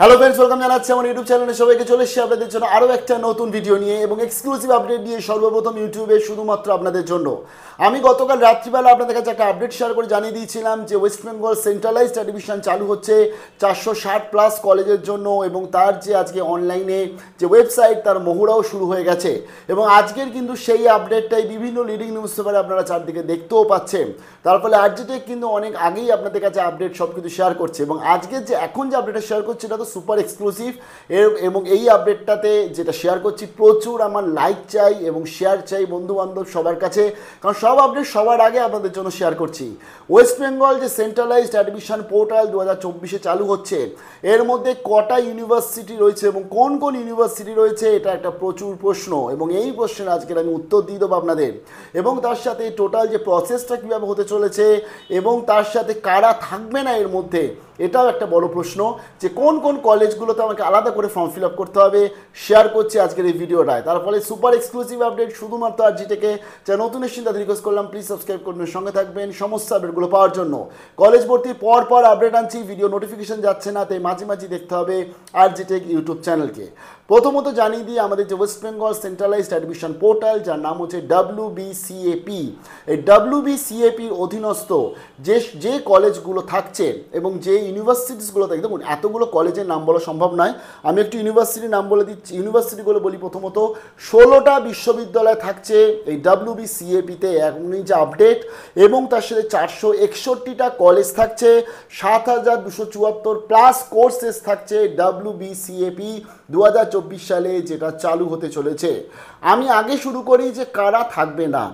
hello friends welcome জানাচ্ছি আমার YouTube চ্যানেলে সবাইকে চলে এসেছি আপনাদের জন্য আরও একটা নতুন ভিডিও নিয়ে এবং এক্সক্লুসিভ আপডেট নিয়ে সর্বপ্রথম ইউটিউবে শুধুমাত্র আপনাদের জন্য আমি গতকাল রাত্রিবেলা আপনাদের কাছে একটা আপডেট শেয়ার করে জানিয়ে দিয়েছিলাম যে ওয়েস্ট বেঙ্গল সেন্ট্রালাইজড অ্যাডমিশন চালু হচ্ছে চারশো ষাট প্লাস কলেজের জন্য এবং তার যে আজকে অনলাইনে যে ওয়েবসাইট তার মহুড়াও শুরু হয়ে গেছে এবং আজকের কিন্তু সেই আপডেটটাই বিভিন্ন লিডিং নিউজ পেপারে আপনারা চারদিকে দেখতেও পাচ্ছেন তার ফলে আর কিন্তু অনেক আগেই আপনাদের কাছে আপডেট সব কিছু শেয়ার করছে এবং আজকের যে এখন যে আপডেটটা শেয়ার করছে এটা তো সুপার এক্সক্লুসিভ এবং এই আপডেটটাতে যেটা শেয়ার করছি প্রচুর আমার লাইক চাই এবং শেয়ার চাই বন্ধুবান্ধব সবার কাছে কারণ সব আপডেট সবার আগে আপনাদের জন্য শেয়ার করছি ওয়েস্ট বেঙ্গল যে সেন্ট্রালাইজড অ্যাডমিশন পোর্টাল দু হাজার চব্বিশে চালু হচ্ছে এর মধ্যে কটা ইউনিভার্সিটি রয়েছে এবং কোন কোন ইউনিভার্সিটি রয়েছে এটা একটা প্রচুর প্রশ্ন এবং এই প্রশ্নের আজকের আমি উত্তর দিয়ে দেবো আপনাদের এবং তার সাথে টোটাল যে প্রসেসটা কীভাবে হতে চলেছে এবং তার সাথে কারা থাকবে না এর মধ্যে এটাও একটা বড় প্রশ্ন যে কোন কোন কলেজগুলোতে আমাকে আলাদা করে ফর্ম ফিল আপ করতে হবে শেয়ার করছি আজকের এই ভিডিওটায় তার ফলে সুপার এক্সক্লুসিভ আপডেট শুধুমাত্র আর জিটেকে যা নতুন এসে তাদের রিকোয়েস্ট করলাম প্লিজ সাবস্ক্রাইব করবেন সঙ্গে থাকবেন সমস্ত আপডেটগুলো পাওয়ার জন্য কলেজ ভর্তি পর পর আপডেট আনছি ভিডিও নোটিফিকেশন যাচ্ছে না তাই মাঝে মাঝে দেখতে হবে আর জিটেক ইউটিউব চ্যানেলকে প্রথমত জানিয়ে দিই আমাদের যে West Bengal centralised admission portal যার নাম হচ্ছে ডাব্লু বিসিএপি এই ডাব্লু বিসিএপির অধীনস্থ যে যে কলেজগুলো থাকছে এবং যে ইউনিভার্সিটিসগুলো থাকে দেখুন এতগুলো কলেজের নাম বলা সম্ভব নয় আমি একটি ইউনিভার্সিটির নাম বলে দিচ্ছি ইউনিভার্সিটিগুলো বলি প্রথমত ষোলোটা বিশ্ববিদ্যালয় থাকছে এই ডাব্লু বিসিএপিতে এখনই যে আপডেট এবং তার সাথে চারশো একষট্টিটা কলেজ থাকছে সাত হাজার দুশো চুয়াত্তর প্লাস কোর্সেস থাকছে ডাব্লু বিসিএপি দু হাজার চব্বিশ সালে যেটা চালু হতে চলেছে আমি আগে শুরু করি যে কারা থাকবে না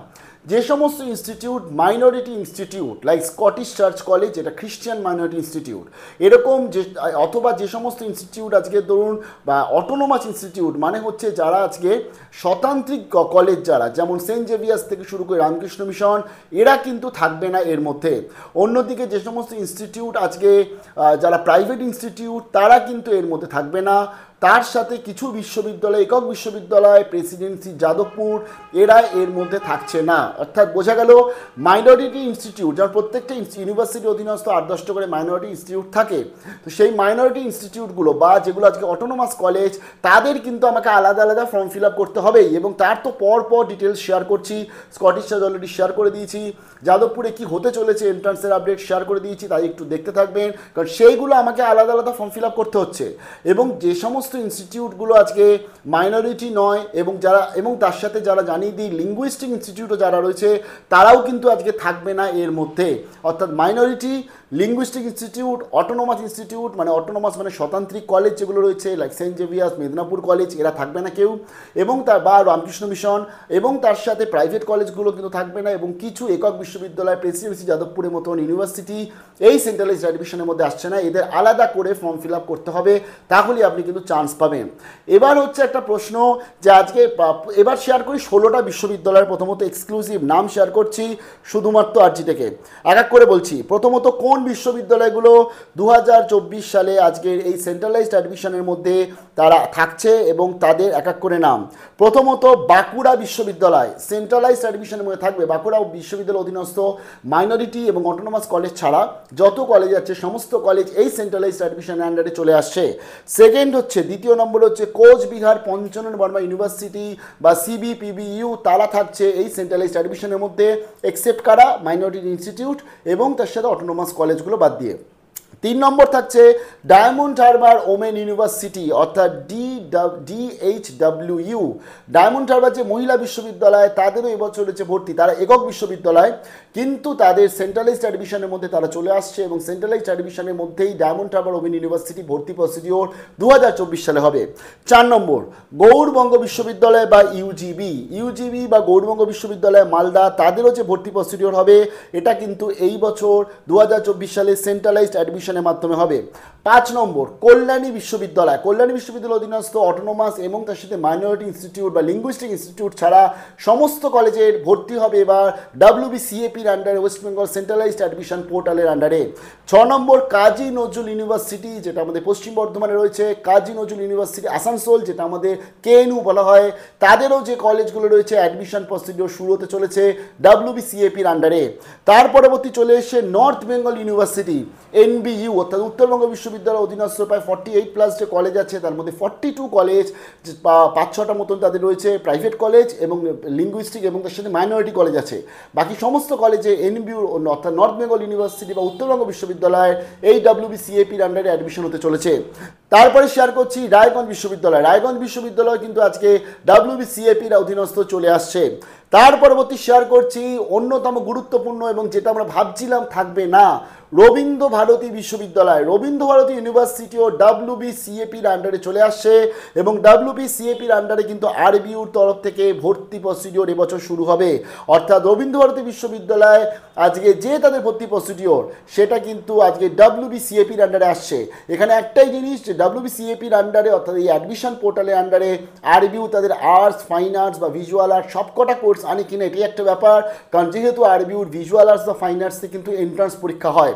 যে সমস্ত institute minority institute like Scottish Church College যেটা খ্রিস্টান মাইনরিটি ইনস্টিটিউট এরকম যে অথবা যে সমস্ত ইনস্টিটিউট আজকে ধরুন বা অটোনোমাস ইনস্টিটিউট মানে হচ্ছে যারা আজকে স্বতান্ত্রিক কলেজ যারা যেমন সেন্ট জেভিয়াস থেকে শুরু করে রামকৃষ্ণ মিশন এরা কিন্তু থাকবে না এর মধ্যে অন্যদিকে যে সমস্ত ইনস্টিটিউট আজকে যারা প্রাইভেট ইনস্টিটিউট তারা কিন্তু এর মধ্যে থাকবে না তার সাথে কিছু বিশ্ববিদ্যালয় একক বিশ্ববিদ্যালয় প্রেসিডেন্সি যাদবপুর এরা এর মধ্যে থাকছে না অর্থাৎ বোঝা গেল মাইনরিটি ইনস্টিটিউট যার প্রত্যেকটা ইউনিভার্সিটি অধীনস্থ আট দশটা করে মাইনরিটি ইনস্টিটিউট থাকে তো সেই মাইনরিটি ইনস্টিটিউটগুলো বা যেগুলো আজকে অটোনোমাস কলেজ তাদের কিন্তু আমাকে আলাদা আলাদা ফর্ম ফিল আপ করতে হবে এবং তার তো পর পর ডিটেলস শেয়ার করছি স্কটিশ চার্জ অলরেডি শেয়ার করে দিয়েছি যাদবপুরে কি হতে চলেছে এন্ট্রান্সের আপডেট শেয়ার করে দিয়েছি তাই একটু দেখতে থাকবেন কারণ সেইগুলো আমাকে আলাদা আলাদা ফর্ম ফিল আপ করতে হচ্ছে এবং যে সমস্ত সমস্ত ইনস্টিটিউটগুলো আজকে মাইনরিটি নয় এবং যারা এবং তার সাথে যারা জানিয়ে দিই লিঙ্গুইস্টিক ইনস্টিটিউটও যারা রয়েছে তারাও কিন্তু আজকে থাকবে না এর মধ্যে অর্থাৎ minority linguistic institute autonomous institute মানে অটোনোমাস মানে স্বতান্ত্রিক কলেজ যেগুলো রয়েছে লাইক সেন্ট জেভিয়াস মেদিনীপুর কলেজ এরা থাকবে না কেউ এবং তার বা রামকৃষ্ণ মিশন এবং তার সাথে প্রাইভেট কলেজগুলো কিন্তু থাকবে না এবং কিছু একক বিশ্ববিদ্যালয় প্রেসিডেন্সি যাদবপুরের মতন ইউনিভার্সিটি এই সেন্ট্রালাইজ অ্যাডমিশনের মধ্যে আসছে না এদের আলাদা করে ফর্ম ফিল করতে হবে তাহলে আপনি কিন্তু চান্স পাবেন এবার হচ্ছে একটা প্রশ্ন যে আজকে এবার শেয়ার করি ষোলোটা বিশ্ববিদ্যালয়ের প্রথমত এক্সক্লুসিভ নাম শেয়ার করছি শুধুমাত্র থেকে এক এক করে বলছি প্রথমত কোন কোন বিশ্ববিদ্যালয়গুলো দু সালে আজকের এই সেন্ট্রালাইজড অ্যাডমিশনের মধ্যে তারা থাকছে এবং তাদের এক এক করে নাম প্রথমত বাঁকুড়া বিশ্ববিদ্যালয় সেন্ট্রালাইজড অ্যাডমিশনের মধ্যে থাকবে বাঁকুড়া বিশ্ববিদ্যালয় অধীনস্থ মাইনরিটি এবং অটোনোমাস কলেজ ছাড়া যত কলেজ আছে সমস্ত কলেজ এই সেন্ট্রালাইজড অ্যাডমিশনের আন্ডারে চলে আসছে সেকেন্ড হচ্ছে দ্বিতীয় নম্বর হচ্ছে কোচবিহার পঞ্চানন বর্মা ইউনিভার্সিটি বা সিবিপিবিইউ তারা থাকছে এই সেন্ট্রালাইজড অ্যাডমিশনের মধ্যে এক্সেপ্ট করা মাইনরিটি ইনস্টিটিউট এবং তার সাথে অটোনোমাস কলেজগুলো বাদ দিয়ে তিন নম্বর থাকছে ডায়মন্ড হারবার ওমেন ইউনিভার্সিটি অর্থাৎ D DH W U Diamond Harbour যে মহিলা বিশ্ববিদ্যালয় তাদেরও এবছর রয়েছে ভর্তি তারা একক বিশ্ববিদ্যালয় কিন্তু তাদের সেন্ট্রালাইজড অ্যাডমিশনের মধ্যে তারা চলে আসছে এবং সেন্ট্রালাইজড অ্যাডমিশনের মধ্যেই ডায়মন্ড হারবার ওমেন ইউনিভার্সিটি ভর্তি প্রসিডিওর দু সালে হবে চার নম্বর গৌরবঙ্গ বিশ্ববিদ্যালয় বা ইউজিবি ইউজিবি বা গৌরবঙ্গ বিশ্ববিদ্যালয় মালদা তাদেরও যে ভর্তি প্রসিডিওর হবে এটা কিন্তু এই বছর দু সালে সেন্ট্রালাইজড অ্যাডমিশন অ্যাসোসিয়েশনের মাধ্যমে হবে পাঁচ নম্বর কল্যাণী বিশ্ববিদ্যালয় কল্যাণী বিশ্ববিদ্যালয় অধীনস্থ অটোনোমাস এবং তার সাথে মাইনরিটি ইনস্টিটিউট বা লিঙ্গুইস্টিক ইনস্টিটিউট ছাড়া সমস্ত কলেজের ভর্তি হবে এবার ডাব্লিউ বিসিএপির আন্ডারে ওয়েস্ট বেঙ্গল সেন্ট্রালাইজড অ্যাডমিশন পোর্টালের আন্ডারে ছ নম্বর কাজী নজরুল ইউনিভার্সিটি যেটা আমাদের পশ্চিম বর্ধমানে রয়েছে কাজী নজরুল ইউনিভার্সিটি আসানসোল যেটা আমাদের কেএনইউ বলা হয় তাদেরও যে কলেজগুলো রয়েছে অ্যাডমিশন প্রসিডিওর শুরু হতে চলেছে ডাব্লিউ বিসিএপির আন্ডারে তার পরবর্তী চলে এসে North Bengal university NB U অর্থাৎ উত্তরবঙ্গ বিশ্ববিদ্যালয় অধীনস্থ প্রায় ফর্টি এইট প্লাস যে কলেজ আছে তার মধ্যে ফর্টি টু কলেজ পাঁচ ছটা মতন তাদের রয়েছে প্রাইভেট কলেজ এবং লিঙ্গুইস্টিক এবং তার সাথে মাইনরিটি কলেজ আছে বাকি সমস্ত কলেজে এনবিউ অর্থাৎ নর্থ বেঙ্গল ইউনিভার্সিটি বা উত্তরবঙ্গ বিশ্ববিদ্যালয়ের এই বি সিএপির আন্ডারে অ্যাডমিশন হতে চলেছে তারপরে শেয়ার করছি রায়গঞ্জ বিশ্ববিদ্যালয় রায়গঞ্জ বিশ্ববিদ্যালয় কিন্তু আজকে বি সিএপির অধীনস্থ চলে আসছে তার পরবর্তী শেয়ার করছি অন্যতম গুরুত্বপূর্ণ এবং যেটা আমরা ভাবছিলাম থাকবে না রবীন্দ্র ভারতী বিশ্ববিদ্যালয় রবীন্দ্র ভারতী ডাব্লিউ বি সিএপির আন্ডারে চলে আসছে এবং ডাব্লিউবি সিএপির আন্ডারে কিন্তু আরবিউর তরফ থেকে ভর্তি প্রসিডিওর এবছর শুরু হবে অর্থাৎ রবীন্দ্র ভারতী বিশ্ববিদ্যালয় আজকে যে তাদের ভর্তি প্রসিডিওর সেটা কিন্তু আজকে বি সিএপির আন্ডারে আসছে এখানে একটাই জিনিস যে ডাব্লিউবি সিএপির আন্ডারে অর্থাৎ এই অ্যাডমিশন পোর্টালের আন্ডারে আরবিউ তাদের আর্টস ফাইন আর্টস বা ভিজুয়াল আর্টস সবকটা কোর্স কোর্স আনি কি না এটি একটা ব্যাপার কারণ যেহেতু আরবিউর ভিজুয়াল আর্টস বা ফাইন আর্টসে কিন্তু এন্ট্রান্স পরীক্ষা হয়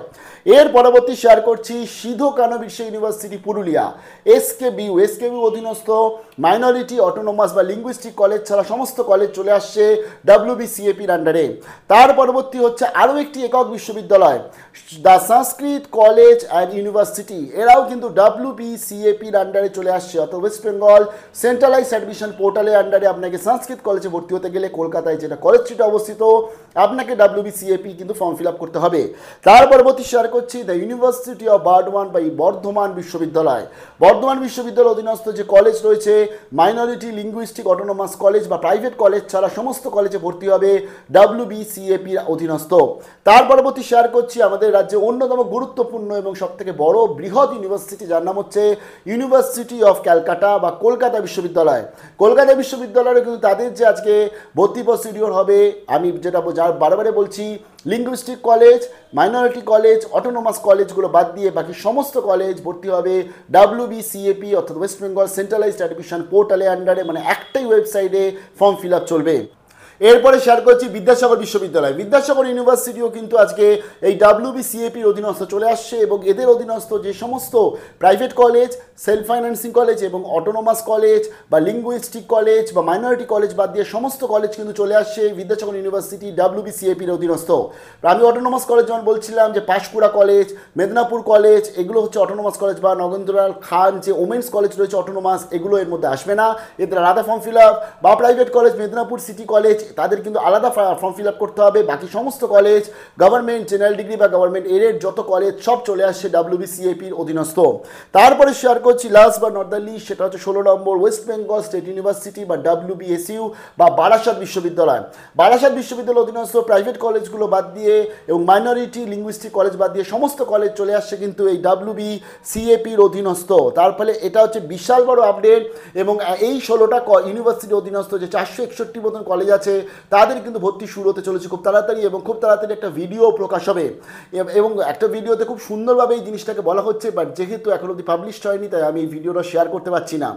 এর পরবর্তী শেয়ার করছি সিধো কানো বিশ্ব university Purulia S K BU S K BU অধীনস্থ মাইনরিটি অটোনোমাস বা লিঙ্গুইস্টিক কলেজ ছাড়া সমস্ত কলেজ চলে আসছে ডাব্লিউ বিসিএপির আন্ডারে তার পরবর্তী হচ্ছে আরও একটি একক বিশ্ববিদ্যালয় the Sanskrit college and university এরাও কিন্তু ডাব্লিউ বিসিএপির আন্ডারে চলে আসছে অর্থাৎ ওয়েস্ট বেঙ্গল সেন্ট্রালাইজ অ্যাডমিশন পোর্টালের আন্ডারে আপনাকে সংস্কৃত কলেজে ভর্তি হতে গেলে কলকাতায় যেটা কলেজ স্ট্রিটে অবস্থিত আপনাকে ডাব্লিউবিসিএপি কিন্তু ফর্ম ফিল আপ করতে হবে তার পরবর্তী শেয়ার করছি দ্য ইউনিভার্সিটি অফ বার্ডওয়ান বা বর্ধমান বিশ্ববিদ্যালয় বর্ধমান বিশ্ববিদ্যালয় অধীনস্থ যে কলেজ রয়েছে মাইনরিটি লিঙ্গুইস্টিক অটোনোমাস কলেজ বা প্রাইভেট কলেজ ছাড়া সমস্ত কলেজে ভর্তি হবে ডাব্লিউবিসিএপির অধীনস্থ তার পরবর্তী শেয়ার করছি আমাদের রাজ্যে অন্যতম গুরুত্বপূর্ণ এবং সবথেকে বড় বৃহৎ ইউনিভার্সিটি যার নাম হচ্ছে ইউনিভার্সিটি অফ ক্যালকাটা বা কলকাতা বিশ্ববিদ্যালয় কলকাতা বিশ্ববিদ্যালয়ের কিন্তু তাদের যে আজকে ভর্তি ভর্তি প্রসিডিওর হবে আমি যেটা যার বারবারে বলছি linguistic college minority college autonomous কলেজগুলো বাদ দিয়ে বাকি সমস্ত কলেজ ভর্তি হবে ডাব্লিউ বিসিএপি অর্থাৎ ওয়েস্ট বেঙ্গল সেন্ট্রালাইজড অ্যাডমিশন পোর্টালে আন্ডারে মানে একটাই ওয়েবসাইটে ফর্ম ফিল আপ চলবে এরপরে শেয়ার করছি বিদ্যাসাগর বিশ্ববিদ্যালয় বিদ্যাসাগর ইউনিভার্সিটিও কিন্তু আজকে এই সিএপির অধীনস্থ চলে আসছে এবং এদের অধীনস্থ যে সমস্ত private college self financing college এবং অটোনোমাস কলেজ বা লিঙ্গুইস্টিক কলেজ বা মাইনরিটি কলেজ বাদ দিয়ে সমস্ত কলেজ কিন্তু চলে আসছে বিদ্যাসাগর ইউনিভার্সিটি সিএপির অধীনস্থ আমি অটোনোমাস কলেজ যেমন বলছিলাম যে পাশকুড়া কলেজ মেদিনীপুর কলেজ এগুলো হচ্ছে অটোনোমাস কলেজ বা নগেন্দ্রলাল খান যে ওমেন্স কলেজ রয়েছে অটোনোমাস এগুলো এর মধ্যে আসবে না এদের আলাদা ফর্ম ফিল আপ বা private college Medinipur city college তাদের কিন্তু আলাদা ফর্ম ফিল আপ করতে হবে বাকি সমস্ত কলেজ গভর্নমেন্ট জেনারেল ডিগ্রি বা গভর্নমেন্ট এর যত কলেজ সব চলে আসছে ডাব্লিউবিসিএপির অধীনস্থ তারপরে শেয়ার করছি লাস্ট বা নর্দার্লি সেটা হচ্ছে ষোলো number West Bengal state university বা ডাব্লিউবিএসইউ বা বারাসাত বিশ্ববিদ্যালয় বারাসাত বিশ্ববিদ্যালয় অধীনস্থ প্রাইভেট কলেজগুলো বাদ দিয়ে এবং মাইনরিটি লিঙ্গুইস্টিক কলেজ বাদ দিয়ে সমস্ত কলেজ চলে আসছে কিন্তু এই ডাব্লিউবি সিএপির অধীনস্থ তার ফলে এটা হচ্ছে বিশাল বড় আপডেট এবং এই ষোলোটা ইউনিভার্সিটির অধীনস্থ যে চারশো একষট্টি মতন কলেজ আছে তাদের কিন্তু ভর্তি শুরু হতে চলেছে খুব তাড়াতাড়ি এবং খুব তাড়াতাড়ি একটা ভিডিও প্রকাশ হবে এবং একটা ভিডিওতে খুব সুন্দরভাবে এই জিনিসটাকে বলা হচ্ছে বাট যেহেতু এখন অবধি পাবলিশ হয়নি তাই আমি এই ভিডিওটা শেয়ার করতে পারছি না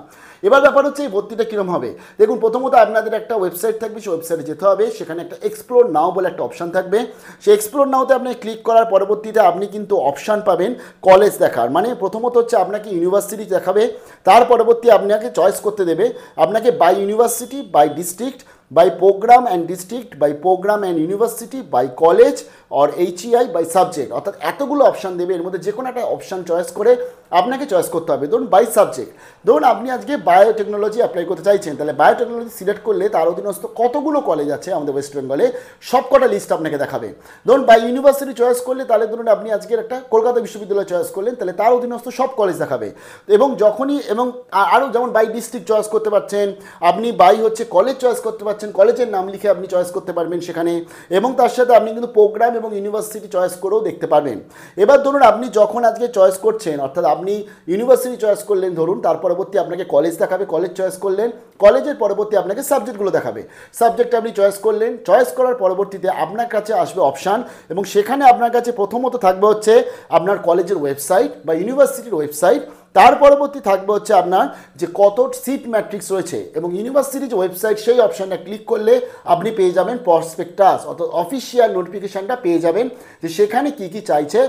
এবার ব্যাপার হচ্ছে এই ভর্তিটা কীরকম হবে দেখুন প্রথমত আপনাদের একটা ওয়েবসাইট থাকবে সেই ওয়েবসাইটে যেতে হবে সেখানে একটা এক্সপ্লোর নাও বলে একটা অপশান থাকবে সেই এক্সপ্লোর নাওতে আপনি ক্লিক করার পরবর্তীতে আপনি কিন্তু অপশান পাবেন কলেজ দেখার মানে প্রথমত হচ্ছে আপনাকে ইউনিভার্সিটি দেখাবে তার পরবর্তী আপনাকে চয়েস করতে দেবে আপনাকে by university by district by program and district, by program and university, by college or HEI by subject অর্থাৎ এতগুলো অপশান দেবে এর মধ্যে যে কোনো একটা অপশান চয়েস করে আপনাকে চয়েস করতে হবে ধরুন বাই সাবজেক্ট ধরুন আপনি আজকে বায়োটেকনোলজি অ্যাপ্লাই করতে চাইছেন তাহলে বায়োটেকনোলজি সিলেক্ট করলে তার অধীনস্থ কতগুলো কলেজ আছে আমাদের ওয়েস্ট বেঙ্গলে সবকটা লিস্ট আপনাকে দেখাবে ধরুন বাই ইউনিভার্সিটি চয়েস করলে তাহলে ধরুন আপনি আজকের একটা কলকাতা বিশ্ববিদ্যালয় চয়েস করলেন তাহলে তার অধীনস্থ সব কলেজ দেখাবে এবং যখনই এবং আরও যেমন বাই ডিস্ট্রিক্ট চয়েস করতে পারছেন আপনি বাই হচ্ছে কলেজ চয়েস করতে পারছেন পাচ্ছেন কলেজের নাম লিখে আপনি চয়েস করতে পারবেন সেখানে এবং তার সাথে আপনি কিন্তু প্রোগ্রাম এবং ইউনিভার্সিটি চয়েস করেও দেখতে পারবেন এবার ধরুন আপনি যখন আজকে চয়েস করছেন অর্থাৎ আপনি ইউনিভার্সিটি চয়েস করলেন ধরুন তার পরবর্তী আপনাকে কলেজ দেখাবে কলেজ চয়েস করলেন কলেজের পরবর্তী আপনাকে সাবজেক্টগুলো দেখাবে সাবজেক্ট আপনি চয়েস করলেন চয়েস করার পরবর্তীতে আপনার কাছে আসবে অপশান এবং সেখানে আপনার কাছে প্রথমত থাকবে হচ্ছে আপনার কলেজের ওয়েবসাইট বা ইউনিভার্সিটির ওয়েবসাইট তার পরবর্তী থাকবে হচ্ছে আপনার যে কত সিট ম্যাট্রিক্স রয়েছে এবং ইউনিভার্সিটির ওয়েবসাইট সেই অপশানটা ক্লিক করলে আপনি পেয়ে যাবেন প্রসপেক্টাস অর্থাৎ অফিসিয়াল নোটিফিকেশানটা পেয়ে যাবেন যে সেখানে কি কি চাইছে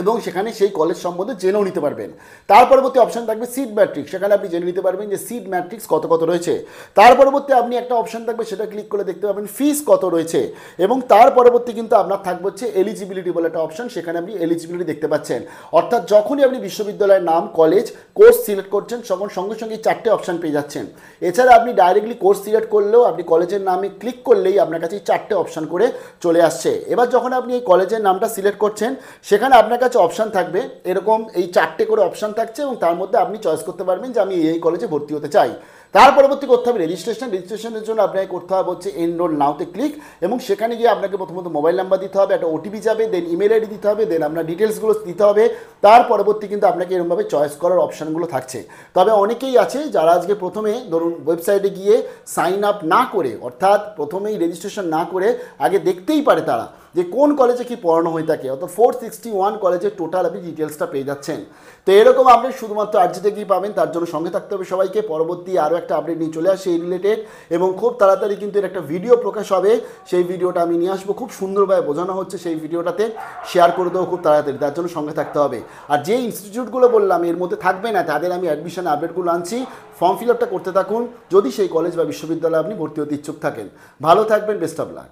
এবং সেখানে সেই কলেজ সম্বন্ধে জেনেও নিতে পারবেন তার পরবর্তী অপশান থাকবে সিট ম্যাট্রিক্স সেখানে আপনি জেনে নিতে পারবেন যে সিট ম্যাট্রিক্স কত কত রয়েছে তার পরবর্তী আপনি একটা অপশান থাকবে সেটা ক্লিক করে দেখতে পাবেন ফিস কত রয়েছে এবং তার পরবর্তী কিন্তু আপনার থাকবে হচ্ছে এলিজিবিলিটি বলে একটা অপশান সেখানে আপনি এলিজিবিলিটি দেখতে পাচ্ছেন অর্থাৎ যখনই আপনি বিশ্ববিদ্যালয়ের নাম কলেজ কোর্স সিলেক্ট করছেন তখন সঙ্গে সঙ্গে চারটে অপশান পেয়ে যাচ্ছেন এছাড়া আপনি ডাইরেক্টলি কোর্স সিলেক্ট করলেও আপনি কলেজের নামে ক্লিক করলেই আপনার কাছে চারটে অপশান করে চলে আসছে এবার যখন আপনি এই কলেজের নামটা সিলেক্ট করছেন সেখানে আপনাকে কাছে অপশান থাকবে এরকম এই চারটে করে অপশান থাকছে এবং তার মধ্যে আপনি চয়েস করতে পারবেন যে আমি এই কলেজে ভর্তি হতে চাই তার পরবর্তী করতে হবে রেজিস্ট্রেশন রেজিস্ট্রেশনের জন্য আপনাকে করতে হবে হচ্ছে এনরোল নাওতে ক্লিক এবং সেখানে গিয়ে আপনাকে প্রথমত মোবাইল নাম্বার দিতে হবে একটা ওটিপি যাবে দেন ইমেল আইডি দিতে হবে দেন আপনার ডিটেলসগুলো দিতে হবে তার পরবর্তী কিন্তু আপনাকে এরকমভাবে চয়েস করার অপশানগুলো থাকছে তবে অনেকেই আছে যারা আজকে প্রথমে ধরুন ওয়েবসাইটে গিয়ে সাইন আপ না করে অর্থাৎ প্রথমেই রেজিস্ট্রেশন না করে আগে দেখতেই পারে তারা যে কোন কলেজে কি পড়ানো হয়ে থাকে অর্থাৎ ফোর সিক্সটি ওয়ান কলেজের টোটাল আপনি ডিটেলসটা পেয়ে যাচ্ছেন তো এরকম আপনি শুধুমাত্র আর্জিতে গিয়ে পাবেন তার জন্য সঙ্গে থাকতে হবে সবাইকে পরবর্তী আরও একটা আপডেট নিয়ে চলে আসে এই রিলেটেড এবং খুব তাড়াতাড়ি কিন্তু এর একটা ভিডিও প্রকাশ হবে সেই ভিডিওটা আমি নিয়ে আসবো খুব সুন্দরভাবে বোঝানো হচ্ছে সেই ভিডিওটাতে শেয়ার করে দেবো খুব তাড়াতাড়ি তার জন্য সঙ্গে থাকতে হবে আর যে ইনস্টিটিউটগুলো বললাম এর মধ্যে থাকবে না তাদের আমি অ্যাডমিশন আপডেটগুলো আনছি ফর্ম ফিল আপটা করতে থাকুন যদি সেই কলেজ বা বিশ্ববিদ্যালয়ে আপনি ভর্তি হতে ইচ্ছুক থাকেন ভালো থাকবেন বেস্ট অফ লাক